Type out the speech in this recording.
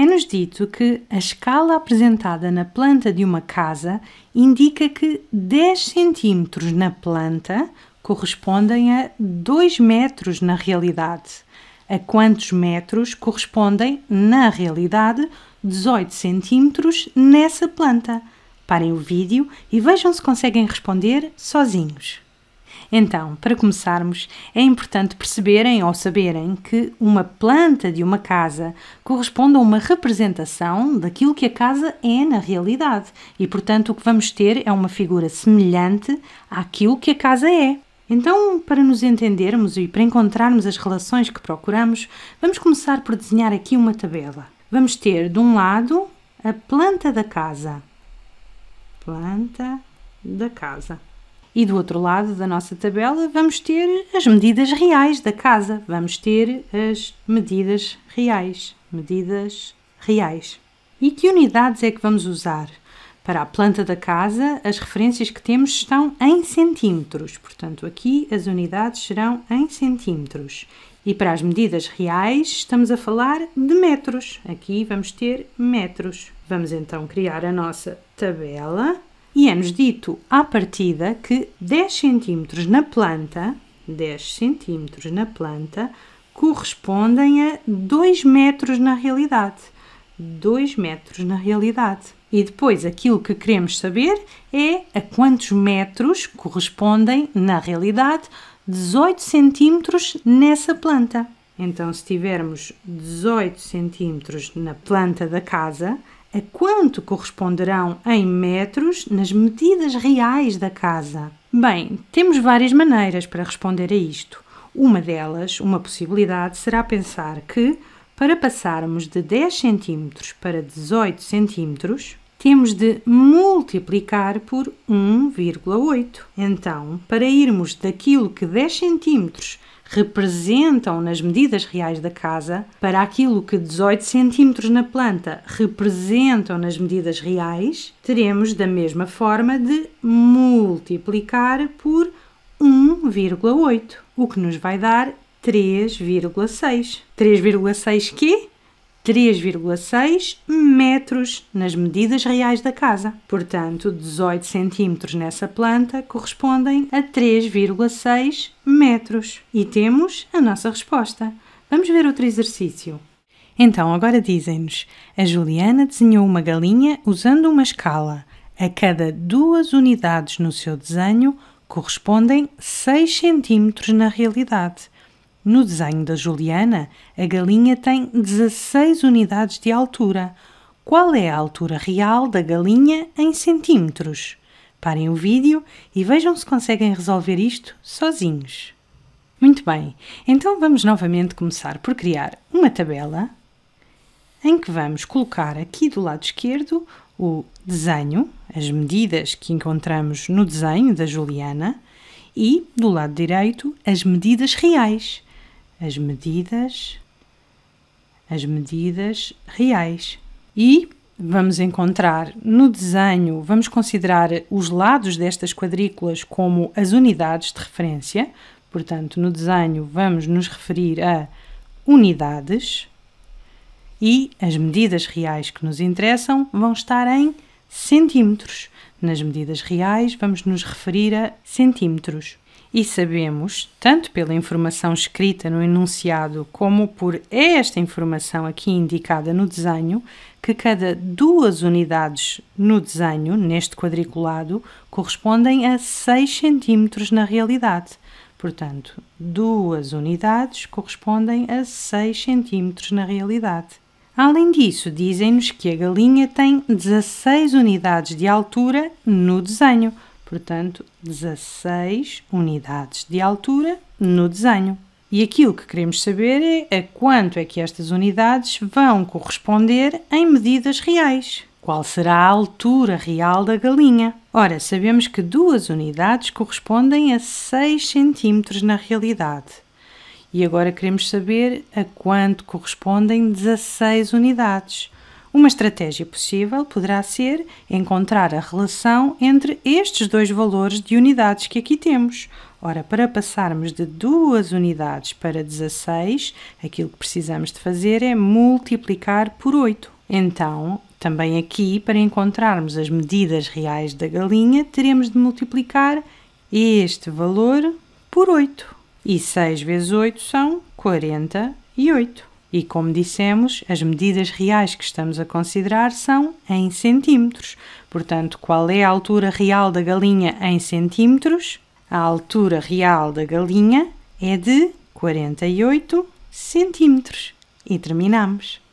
é-nos dito que a escala apresentada na planta de uma casa indica que 10 centímetros na planta correspondem a 2 metros na realidade. A quantos metros correspondem, na realidade, 18 centímetros nessa planta? Parem o vídeo e vejam se conseguem responder sozinhos. Então, para começarmos, é importante perceberem ou saberem que uma planta de uma casa corresponde a uma representação daquilo que a casa é na realidade e, portanto, o que vamos ter é uma figura semelhante àquilo que a casa é. Então, para nos entendermos e para encontrarmos as relações que procuramos, vamos começar por desenhar aqui uma tabela. Vamos ter, de um lado, a planta da casa. Planta da casa. E do outro lado da nossa tabela vamos ter as medidas reais da casa. Vamos ter as medidas reais. Medidas reais. E que unidades é que vamos usar? Para a planta da casa, as referências que temos estão em centímetros, portanto, aqui as unidades serão em centímetros. E para as medidas reais, estamos a falar de metros. Aqui vamos ter metros. Vamos então criar a nossa tabela e é-nos dito à partida que 10 centímetros na planta, 10 centímetros na planta, correspondem a 2 metros na realidade. 2 metros na realidade. E depois aquilo que queremos saber é a quantos metros correspondem, na realidade, 18 centímetros nessa planta. Então, se tivermos 18 centímetros na planta da casa, a quanto corresponderão em metros nas medidas reais da casa? Bem, temos várias maneiras para responder a isto. Uma delas, uma possibilidade, será pensar que, para passarmos de 10 cm para 18 cm, temos de multiplicar por 1,8. Então, para irmos daquilo que 10 cm representam nas medidas reais da casa para aquilo que 18 centímetros na planta representam nas medidas reais, teremos da mesma forma de multiplicar por 1,8, o que nos vai dar 3,6. 3,6 quê? 3,6 metros nas medidas reais da casa. Portanto, 18 centímetros nessa planta correspondem a 3,6 metros. E temos a nossa resposta. Vamos ver outro exercício. Então, agora dizem-nos: a Juliana desenhou uma galinha usando uma escala. A cada duas unidades no seu desenho correspondem 6 centímetros na realidade. No desenho da Juliana, a galinha tem 16 unidades de altura. Qual é a altura real da galinha em centímetros? Parem o vídeo e vejam se conseguem resolver isto sozinhos. Muito bem, então vamos novamente começar por criar uma tabela em que vamos colocar aqui do lado esquerdo o desenho, as medidas que encontramos no desenho da Juliana, e do lado direito as medidas reais, as medidas, as medidas reais. E vamos encontrar no desenho, vamos considerar os lados destas quadrículas como as unidades de referência. Portanto, no desenho vamos nos referir a unidades e as medidas reais que nos interessam vão estar em centímetros. Nas medidas reais vamos nos referir a centímetros e sabemos, tanto pela informação escrita no enunciado como por esta informação aqui indicada no desenho, que cada duas unidades no desenho, neste quadriculado, correspondem a 6 cm na realidade. Portanto, duas unidades correspondem a 6 cm na realidade. Além disso, dizem-nos que a galinha tem 16 unidades de altura no desenho. Portanto, 16 unidades de altura no desenho. E aquilo que queremos saber é a quanto é que estas unidades vão corresponder em medidas reais. Qual será a altura real da galinha? Ora, sabemos que duas unidades correspondem a 6 cm na realidade. E agora queremos saber a quanto correspondem 16 unidades. Uma estratégia possível poderá ser encontrar a relação entre estes dois valores de unidades que aqui temos. Ora, para passarmos de duas unidades para 16, aquilo que precisamos de fazer é multiplicar por 8. Então, também aqui, para encontrarmos as medidas reais da galinha, teremos de multiplicar este valor por 8. E 6 vezes 8 são 48. E, como dissemos, as medidas reais que estamos a considerar são em centímetros. Portanto, qual é a altura real da galinha em centímetros? A altura real da galinha é de 48 centímetros. E terminamos.